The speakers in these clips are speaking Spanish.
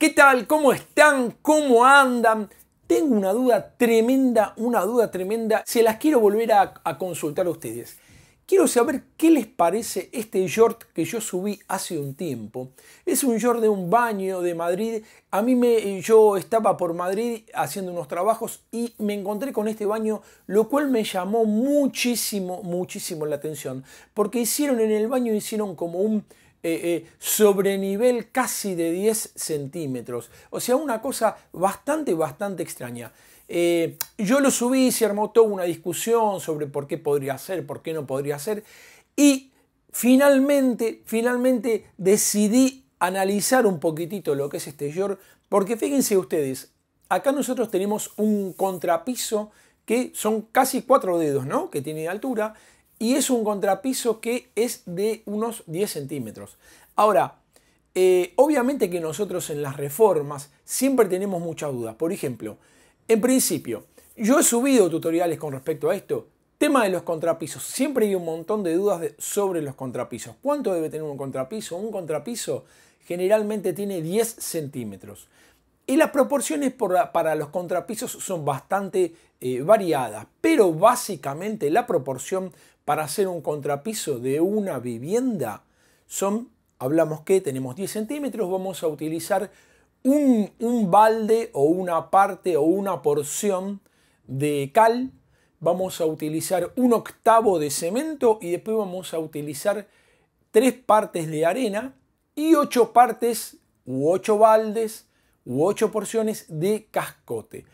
¿Qué tal? ¿Cómo están? ¿Cómo andan? Tengo una duda tremenda, una duda tremenda. Se las quiero volver a, consultar a ustedes. Quiero saber qué les parece este short que yo subí hace un tiempo. Es un short de un baño de Madrid. A mí me, yo estaba por Madrid haciendo unos trabajos y me encontré con este baño, lo cual me llamó muchísimo, muchísimo la atención. Porque hicieron en el baño, hicieron como un, eh, eh, sobre nivel casi de 10 centímetros. O sea, una cosa bastante, bastante extraña. Eh, yo lo subí, se armó toda una discusión sobre por qué podría ser, por qué no podría ser. Y finalmente, finalmente decidí analizar un poquitito lo que es este york. Porque fíjense ustedes, acá nosotros tenemos un contrapiso que son casi cuatro dedos, ¿no? Que tiene de altura y es un contrapiso que es de unos 10 centímetros. Ahora, eh, obviamente que nosotros en las reformas siempre tenemos muchas dudas. Por ejemplo, en principio, yo he subido tutoriales con respecto a esto. Tema de los contrapisos. Siempre hay un montón de dudas sobre los contrapisos. ¿Cuánto debe tener un contrapiso? Un contrapiso generalmente tiene 10 centímetros. Y las proporciones para los contrapisos son bastante eh, variadas, pero básicamente la proporción para hacer un contrapiso de una vivienda son, hablamos que tenemos 10 centímetros, vamos a utilizar un, un balde o una parte o una porción de cal, vamos a utilizar un octavo de cemento y después vamos a utilizar tres partes de arena y ocho partes u ocho baldes u ocho porciones de cascote.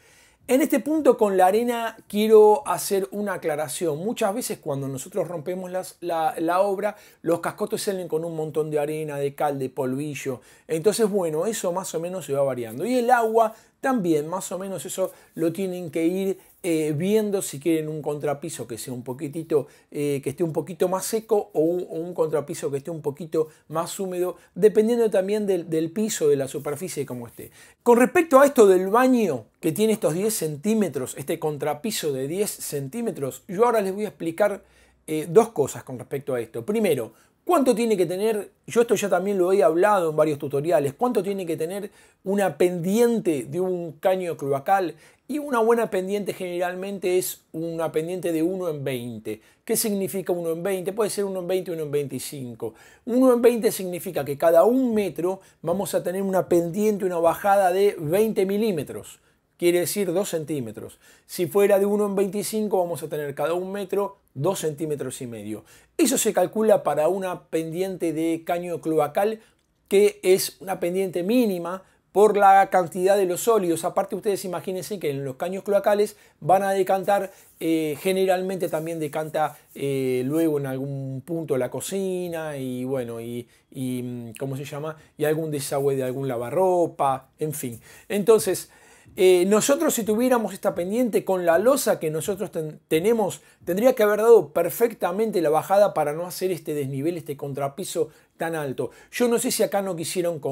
En este punto con la arena quiero hacer una aclaración. Muchas veces cuando nosotros rompemos la, la, obra, los cascotes salen con un montón de arena, de cal, de polvillo. Entonces, bueno, eso más o menos se va variando. Y el agua también, más o menos eso lo tienen que ir eh, viendo si quieren un contrapiso que sea un poquitito, eh, que esté un poquito más seco o un, contrapiso que esté un poquito más húmedo, dependiendo también del, piso, de la superficie, como esté. Con respecto a esto del baño, que tiene estos 10 centímetros, este contrapiso de 10 centímetros, yo ahora les voy a explicar eh, dos cosas con respecto a esto. Primero, ¿Cuánto tiene que tener? Yo esto ya también lo he hablado en varios tutoriales. ¿Cuánto tiene que tener una pendiente de un caño cloacal? Y una buena pendiente generalmente es una pendiente de 1 en 20. ¿Qué significa 1 en 20? Puede ser 1 en 20, 1 en 25. 1 en 20 significa que cada un metro vamos a tener una pendiente, una bajada de 20 milímetros. Quiere decir 2 centímetros. Si fuera de 1 en 25 vamos a tener cada un metro 2 centímetros y medio. Eso se calcula para una pendiente de caño cloacal que es una pendiente mínima por la cantidad de los sólidos. Aparte ustedes imagínense que en los caños cloacales van a decantar, eh, generalmente también decanta eh, luego en algún punto la cocina y bueno, y, mm, ¿cómo se llama? Y algún desagüe de algún lavarropa, en fin. Entonces... Eh, nosotros si tuviéramos esta pendiente con la losa que nosotros tenemos, tendría que haber dado perfectamente la bajada para no hacer este desnivel, este contrapiso tan alto. Yo no sé si acá no quisieron,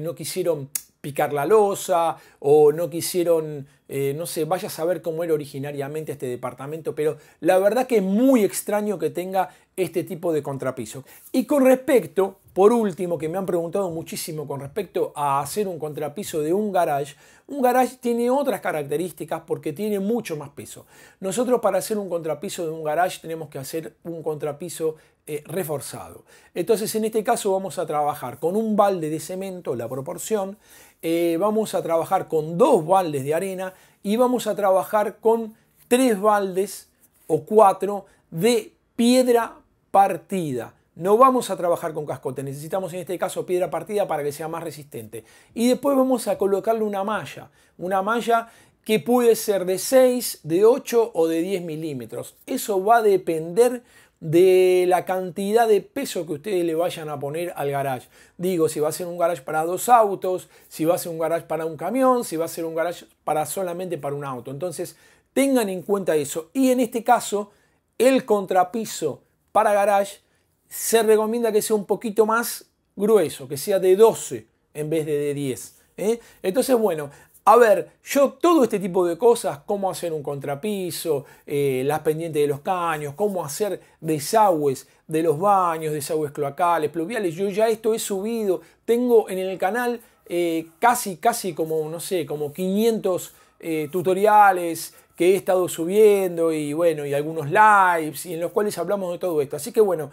no quisieron picar la losa o no quisieron eh, no sé, vaya a saber cómo era originariamente este departamento, pero la verdad que es muy extraño que tenga este tipo de contrapiso. Y con respecto, por último, que me han preguntado muchísimo con respecto a hacer un contrapiso de un garage, un garage tiene otras características porque tiene mucho más peso. Nosotros para hacer un contrapiso de un garage tenemos que hacer un contrapiso eh, reforzado. Entonces en este caso vamos a trabajar con un balde de cemento, la proporción, eh, vamos a trabajar con dos baldes de arena y vamos a trabajar con tres baldes o cuatro de piedra partida. No vamos a trabajar con cascote, necesitamos en este caso piedra partida para que sea más resistente. Y después vamos a colocarle una malla, una malla que puede ser de 6, de 8 o de 10 milímetros. Eso va a depender de la cantidad de peso que ustedes le vayan a poner al garage. Digo, si va a ser un garage para dos autos, si va a ser un garage para un camión, si va a ser un garage para solamente para un auto. Entonces, tengan en cuenta eso. Y en este caso, el contrapiso para garage se recomienda que sea un poquito más grueso, que sea de 12 en vez de de 10. ¿eh? Entonces, bueno, a ver, yo todo este tipo de cosas, cómo hacer un contrapiso, eh, las pendientes de los caños, cómo hacer desagües de los baños, desagües cloacales, pluviales, yo ya esto he subido, tengo en el canal eh, casi, casi como, no sé, como 500 eh, tutoriales que he estado subiendo y bueno, y algunos lives y en los cuales hablamos de todo esto. Así que bueno,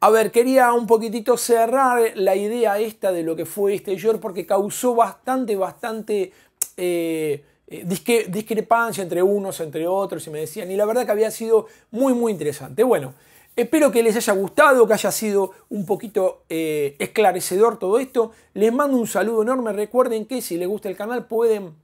a ver, quería un poquitito cerrar la idea esta de lo que fue este york porque causó bastante, bastante eh, eh, discrepancia entre unos, entre otros, y me decían, y la verdad que había sido muy, muy interesante. Bueno, espero que les haya gustado, que haya sido un poquito eh, esclarecedor todo esto. Les mando un saludo enorme, recuerden que si les gusta el canal pueden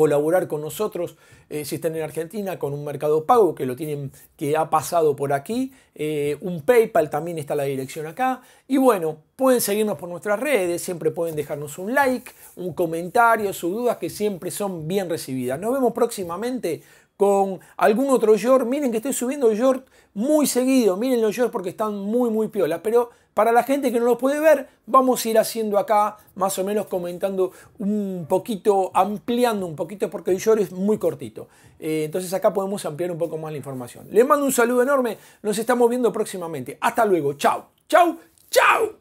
colaborar con nosotros eh, si están en Argentina con un mercado pago que lo tienen, que ha pasado por aquí, eh, un PayPal también está la dirección acá. Y bueno, pueden seguirnos por nuestras redes, siempre pueden dejarnos un like, un comentario, sus dudas que siempre son bien recibidas. Nos vemos próximamente con algún otro short. Miren que estoy subiendo short muy seguido. Miren los shorts porque están muy, muy piola. Pero para la gente que no los puede ver, vamos a ir haciendo acá, más o menos comentando un poquito, ampliando un poquito, porque el short es muy cortito. Eh, entonces acá podemos ampliar un poco más la información. Les mando un saludo enorme. Nos estamos viendo próximamente. Hasta luego. Chau, chau, chau.